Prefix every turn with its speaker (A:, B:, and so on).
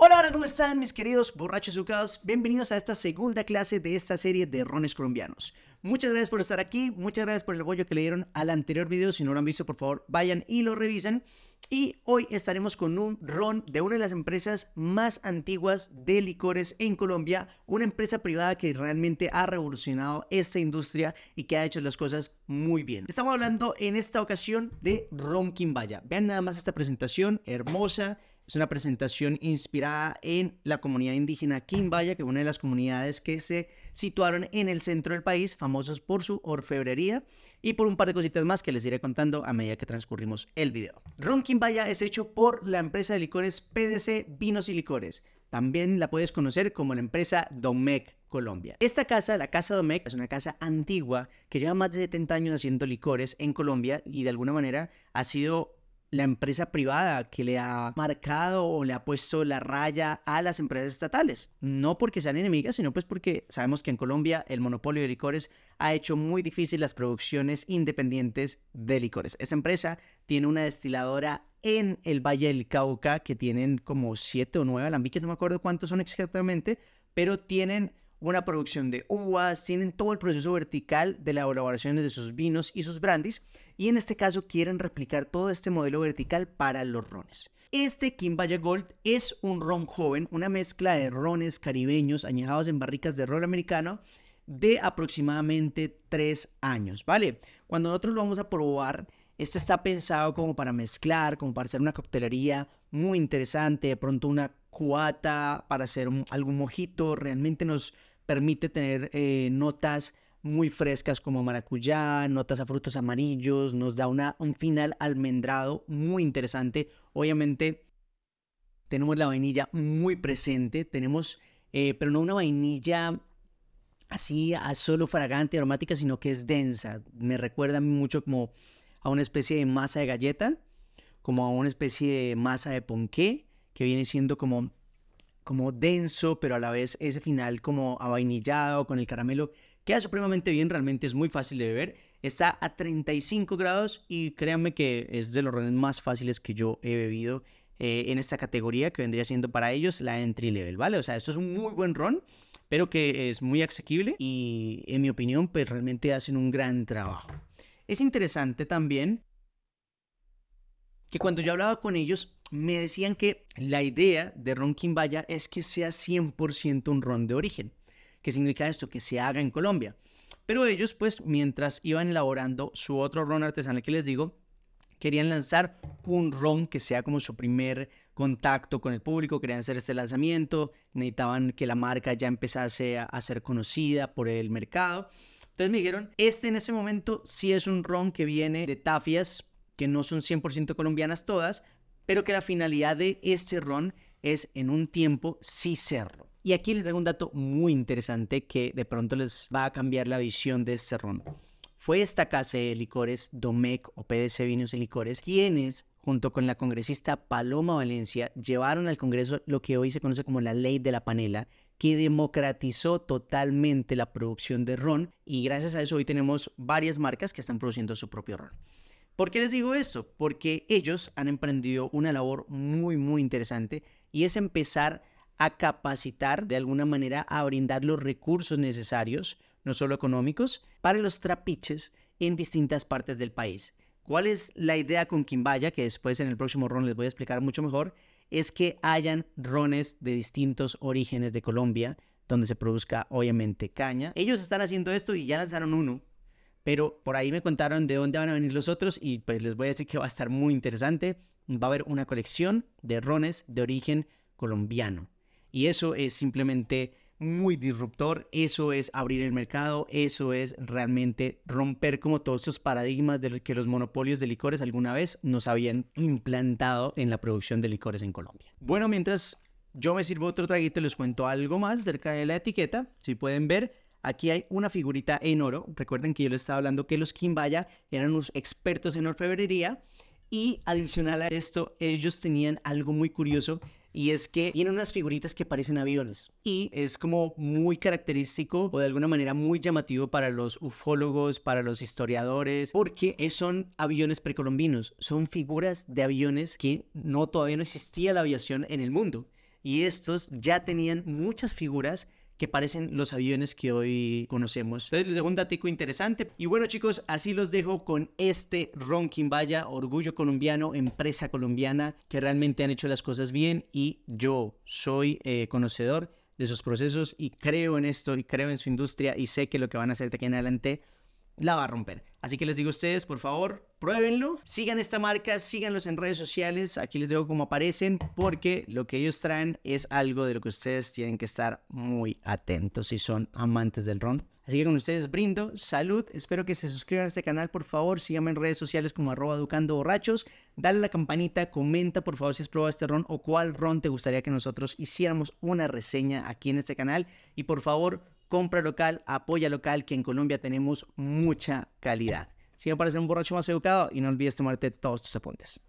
A: Hola, hola, ¿cómo están mis queridos borrachos educados? Bienvenidos a esta segunda clase de esta serie de rones colombianos. Muchas gracias por estar aquí, muchas gracias por el apoyo que le dieron al anterior video. Si no lo han visto, por favor, vayan y lo revisen. Y hoy estaremos con un ron de una de las empresas más antiguas de licores en Colombia, una empresa privada que realmente ha revolucionado esta industria y que ha hecho las cosas muy bien. Estamos hablando en esta ocasión de Ron Quimbaya. Vean nada más esta presentación hermosa, es una presentación inspirada en la comunidad indígena Quimbaya, que es una de las comunidades que se situaron en el centro del país, famosos por su orfebrería y por un par de cositas más que les iré contando a medida que transcurrimos el video. Ron Quimbaya es hecho por la empresa de licores PDC Vinos y Licores. También la puedes conocer como la empresa Domec Colombia. Esta casa, la Casa Domec, es una casa antigua que lleva más de 70 años haciendo licores en Colombia y de alguna manera ha sido la empresa privada que le ha marcado o le ha puesto la raya a las empresas estatales. No porque sean enemigas, sino pues porque sabemos que en Colombia el monopolio de licores ha hecho muy difícil las producciones independientes de licores. Esta empresa tiene una destiladora en el Valle del Cauca que tienen como siete o nueve alambiques, no me acuerdo cuántos son exactamente, pero tienen una producción de uvas, tienen todo el proceso vertical de la elaboración de sus vinos y sus brandis, y en este caso quieren replicar todo este modelo vertical para los rones. Este Kimbaya Gold es un ron joven, una mezcla de rones caribeños añejados en barricas de ron americano de aproximadamente 3 años, ¿vale? Cuando nosotros lo vamos a probar, este está pensado como para mezclar, como para hacer una coctelería muy interesante, de pronto una cuata para hacer algún mojito, realmente nos, permite tener eh, notas muy frescas como maracuyá, notas a frutos amarillos, nos da una, un final almendrado muy interesante. Obviamente tenemos la vainilla muy presente, tenemos, eh, pero no una vainilla así a solo fragante, aromática, sino que es densa. Me recuerda mucho como a una especie de masa de galleta, como a una especie de masa de ponqué, que viene siendo como como denso, pero a la vez ese final como avainillado con el caramelo. Queda supremamente bien, realmente es muy fácil de beber. Está a 35 grados y créanme que es de los rones más fáciles que yo he bebido eh, en esta categoría que vendría siendo para ellos la entry level, ¿vale? O sea, esto es un muy buen ron, pero que es muy asequible y en mi opinión pues realmente hacen un gran trabajo. Es interesante también que cuando yo hablaba con ellos me decían que la idea de Ron Quimbaya es que sea 100% un ron de origen. ¿Qué significa esto? Que se haga en Colombia. Pero ellos, pues, mientras iban elaborando su otro ron artesanal que les digo, querían lanzar un ron que sea como su primer contacto con el público, querían hacer este lanzamiento, necesitaban que la marca ya empezase a, a ser conocida por el mercado. Entonces me dijeron, este en ese momento sí es un ron que viene de tafias, que no son 100% colombianas todas, pero que la finalidad de este ron es en un tiempo sí serlo. Y aquí les traigo un dato muy interesante que de pronto les va a cambiar la visión de este ron. Fue esta casa de licores, Domec o PDC Vinos y Licores, quienes, junto con la congresista Paloma Valencia, llevaron al Congreso lo que hoy se conoce como la ley de la panela, que democratizó totalmente la producción de ron y gracias a eso hoy tenemos varias marcas que están produciendo su propio ron. ¿Por qué les digo esto? Porque ellos han emprendido una labor muy, muy interesante y es empezar a capacitar de alguna manera a brindar los recursos necesarios, no solo económicos, para los trapiches en distintas partes del país. ¿Cuál es la idea con Quimbaya? Que después en el próximo ron les voy a explicar mucho mejor. Es que hayan rones de distintos orígenes de Colombia, donde se produzca obviamente caña. Ellos están haciendo esto y ya lanzaron uno pero por ahí me contaron de dónde van a venir los otros y pues les voy a decir que va a estar muy interesante. Va a haber una colección de rones de origen colombiano. Y eso es simplemente muy disruptor, eso es abrir el mercado, eso es realmente romper como todos esos paradigmas de que los monopolios de licores alguna vez nos habían implantado en la producción de licores en Colombia. Bueno, mientras yo me sirvo otro traguito, les cuento algo más acerca de la etiqueta, si pueden ver. Aquí hay una figurita en oro. Recuerden que yo les estaba hablando que los Quimbaya eran unos expertos en orfebrería. Y adicional a esto, ellos tenían algo muy curioso y es que tienen unas figuritas que parecen aviones y es como muy característico o de alguna manera muy llamativo para los ufólogos, para los historiadores, porque son aviones precolombinos, son figuras de aviones que no todavía no existía la aviación en el mundo y estos ya tenían muchas figuras que parecen los aviones que hoy conocemos. Entonces les dejo un dato interesante. Y bueno chicos, así los dejo con este Vaya, orgullo colombiano, empresa colombiana, que realmente han hecho las cosas bien y yo soy eh, conocedor de sus procesos y creo en esto y creo en su industria y sé que lo que van a hacer de aquí en adelante la va a romper. Así que les digo a ustedes, por favor, pruébenlo. Sigan esta marca, síganlos en redes sociales. Aquí les digo cómo aparecen, porque lo que ellos traen es algo de lo que ustedes tienen que estar muy atentos si son amantes del ron. Así que con ustedes brindo, salud, espero que se suscriban a este canal, por favor, síganme en redes sociales como arroba educando borrachos, dale a la campanita, comenta por favor si has probado este ron o cuál ron te gustaría que nosotros hiciéramos una reseña aquí en este canal y por favor compra local, apoya local, que en Colombia tenemos mucha calidad. Si para parece un borracho más educado y no olvides tomarte todos tus apuntes.